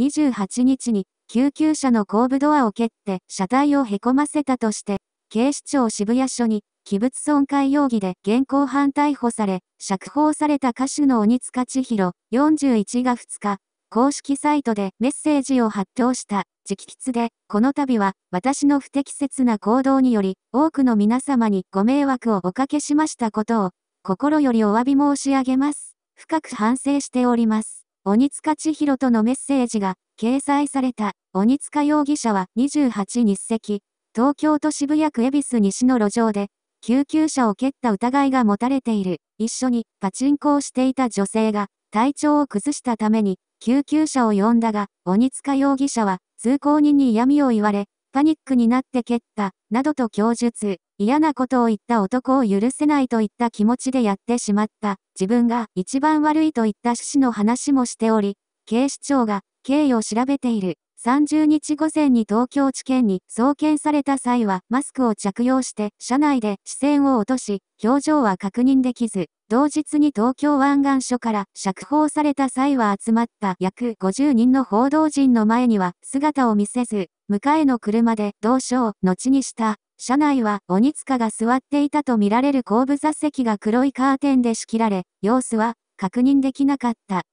28日に救急車の後部ドアを蹴って車体をへこませたとして、警視庁渋谷署に器物損壊容疑で現行犯逮捕され、釈放された歌手の鬼塚千尋41が2日、公式サイトでメッセージを発表した。直筆で、この度は私の不適切な行動により、多くの皆様にご迷惑をおかけしましたことを、心よりお詫び申し上げます。深く反省しております。鬼塚千尋とのメッセージが掲載された鬼塚容疑者は28日席、東京都渋谷区恵比寿西の路上で、救急車を蹴った疑いが持たれている。一緒にパチンコをしていた女性が体調を崩したために救急車を呼んだが、鬼塚容疑者は通行人に嫌味を言われ、パニックになって蹴った、などと供述、嫌なことを言った男を許せないといった気持ちでやってしまった、自分が一番悪いといった趣旨の話もしており、警視庁が経緯を調べている。30日午前に東京地検に送検された際はマスクを着用して車内で視線を落とし、表情は確認できず、同日に東京湾岸署から釈放された際は集まった約50人の報道陣の前には姿を見せず、迎えの車で同署を後にした車内は鬼塚が座っていたとみられる後部座席が黒いカーテンで仕切られ、様子は確認できなかった。